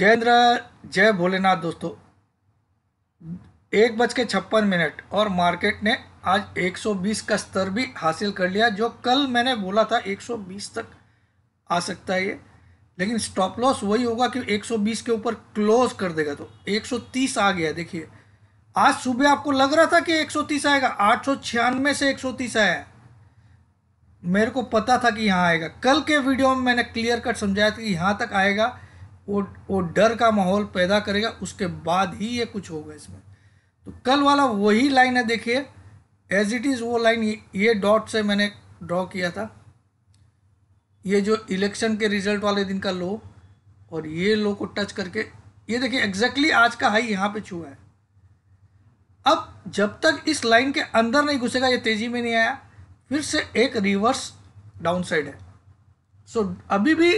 जयेंद्र जय भोलेनाथ दोस्तों एक बज के छप्पन मिनट और मार्केट ने आज 120 का स्तर भी हासिल कर लिया जो कल मैंने बोला था 120 तक आ सकता है ये लेकिन स्टॉप लॉस वही होगा कि 120 के ऊपर क्लोज कर देगा तो 130 आ गया देखिए आज सुबह आपको लग रहा था कि 130 आएगा आठ से 130 आया मेरे को पता था कि यहाँ आएगा कल के वीडियो में मैंने क्लियर कट समझाया था कि यहाँ तक आएगा वो वो डर का माहौल पैदा करेगा उसके बाद ही ये कुछ होगा इसमें तो कल वाला वही लाइन है देखिए एज इट इज़ वो लाइन ये डॉट से मैंने ड्रॉ किया था ये जो इलेक्शन के रिजल्ट वाले दिन का लो और ये लो को टच करके ये देखिए एग्जैक्टली आज का हाई यहाँ पे छुआ है अब जब तक इस लाइन के अंदर नहीं घुसेगा ये तेज़ी में नहीं आया फिर से एक रिवर्स डाउन साइड है सो so, अभी भी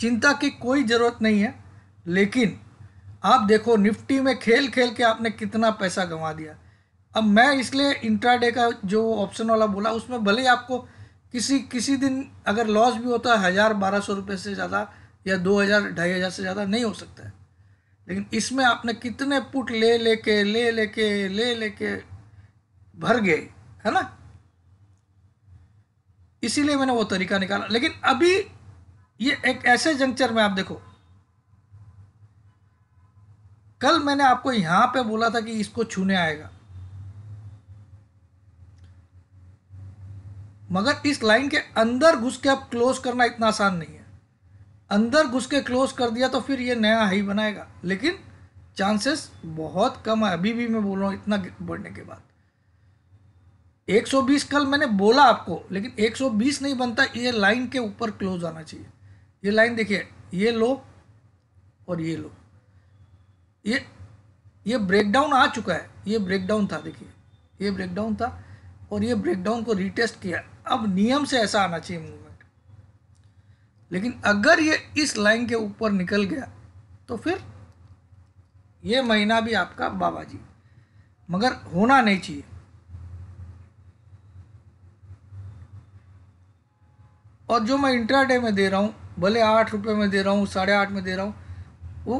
चिंता की कोई ज़रूरत नहीं है लेकिन आप देखो निफ्टी में खेल खेल के आपने कितना पैसा गंवा दिया अब मैं इसलिए इंट्राडे का जो ऑप्शन वाला बोला उसमें भले ही आपको किसी किसी दिन अगर लॉस भी होता है हज़ार बारह सौ रुपये से ज़्यादा या दो हज़ार ढाई हज़ार से ज़्यादा नहीं हो सकता है लेकिन इसमें आपने कितने पुट ले लेके ले लेके ले लेके भर गए है ना इसीलिए मैंने वो तरीका निकाला लेकिन अभी ये एक ऐसे जंक्चर में आप देखो कल मैंने आपको यहां पे बोला था कि इसको छूने आएगा मगर इस लाइन के अंदर घुस के अब क्लोज करना इतना आसान नहीं है अंदर घुस के क्लोज कर दिया तो फिर ये नया हाई बनाएगा लेकिन चांसेस बहुत कम है अभी भी मैं बोल रहा हूँ इतना बढ़ने के बाद 120 कल मैंने बोला आपको लेकिन 120 नहीं बनता ये लाइन के ऊपर क्लोज आना चाहिए ये लाइन देखिए ये लो और ये लो ये ये ब्रेकडाउन आ चुका है ये ब्रेकडाउन था देखिए ये ब्रेकडाउन था और ये ब्रेकडाउन को रिटेस्ट किया अब नियम से ऐसा आना चाहिए मूवमेंट लेकिन अगर ये इस लाइन के ऊपर निकल गया तो फिर ये महीना भी आपका बाबा जी मगर होना नहीं चाहिए और जो मैं इंट्राडे में दे रहा हूँ भले आठ रुपये में दे रहा हूँ साढ़े आठ में दे रहा हूँ वो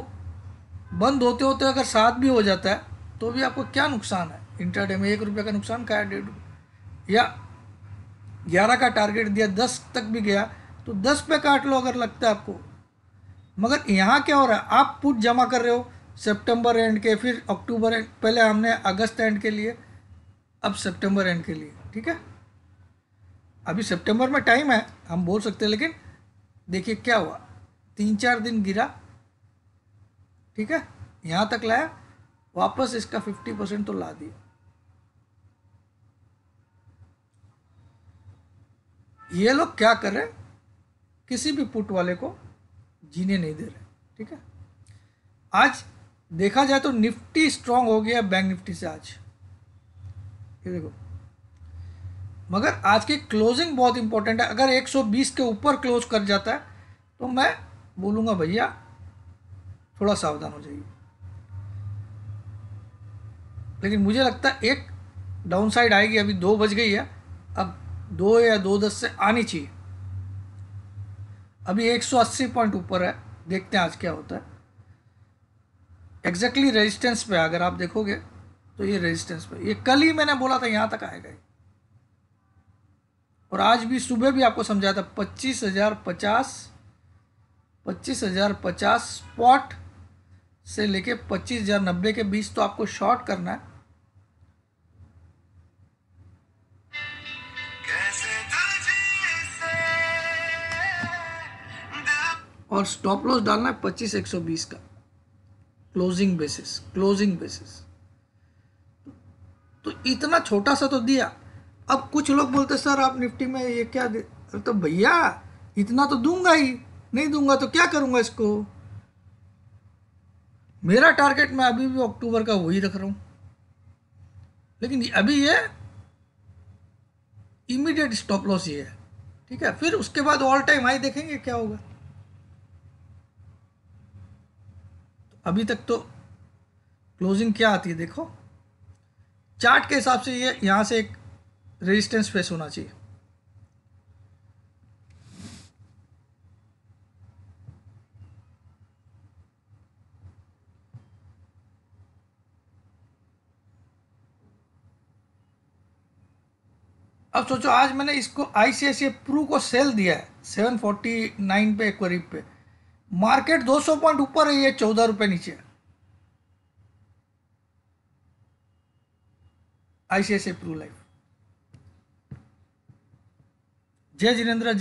बंद होते होते अगर सात भी हो जाता है तो भी आपको क्या नुकसान है इंटरडे में एक रुपये का नुकसान का है डेढ़ या ग्यारह का टारगेट दिया दस तक भी गया तो दस पे काट लो अगर लगता है आपको मगर यहाँ क्या हो रहा है आप पुट जमा कर रहे हो सितंबर एंड के फिर अक्टूबर एंड पहले हमने अगस्त एंड के लिए अब सितंबर एंड के लिए ठीक है अभी सितंबर में टाइम है हम बोल सकते हैं लेकिन देखिए क्या हुआ तीन चार दिन गिरा ठीक है यहाँ तक लाया वापस इसका फिफ्टी परसेंट तो ला दिया ये लोग क्या कर रहे किसी भी पुट वाले को जीने नहीं दे रहे ठीक है आज देखा जाए तो निफ्टी स्ट्रांग हो गया बैंक निफ्टी से आज ये देखो मगर आज की क्लोजिंग बहुत इंपॉर्टेंट है अगर 120 के ऊपर क्लोज कर जाता है तो मैं बोलूँगा भैया थोड़ा सावधान हो जाइए लेकिन मुझे लगता है एक डाउन साइड आएगी अभी दो बज गई है अब दो या दो दस से आनी चाहिए अभी 180 पॉइंट ऊपर है देखते हैं आज क्या होता है एग्जैक्टली रेजिस्टेंस पे अगर आप देखोगे तो ये रेजिस्टेंस पे ये कल ही मैंने बोला था यहाँ तक आएगा ये और आज भी सुबह भी आपको समझाया था पच्चीस हज़ार पचास पच्चीस हज़ार पचास स्पॉट से लेके पच्चीस हज़ार नब्बे के बीच तो आपको शॉर्ट करना है और स्टॉप लॉस डालना है पच्चीस एक सौ बीस का क्लोजिंग बेसिस क्लोजिंग बेसिस तो इतना छोटा सा तो दिया अब कुछ लोग बोलते सर आप निफ्टी में ये क्या दे तो भैया इतना तो दूंगा ही नहीं दूंगा तो क्या करूंगा इसको मेरा टारगेट मैं अभी भी अक्टूबर का वही रख रहा हूँ लेकिन अभी ये इमीडिएट स्टॉप लॉस ये है ठीक है फिर उसके बाद ऑल टाइम हाई देखेंगे क्या होगा तो अभी तक तो क्लोजिंग क्या आती है देखो चार्ट के हिसाब से ये यहां से एक रेजिस्टेंस फेस होना चाहिए अब सोचो आज मैंने इसको आईसीआईसी प्रू e को सेल दिया है सेवन फोर्टी नाइन पे करीब पे मार्केट 200 पॉइंट ऊपर है ये चौदह रुपये नीचे आईसीआईसी प्रू लाइफ જય જીનેન્દ્ર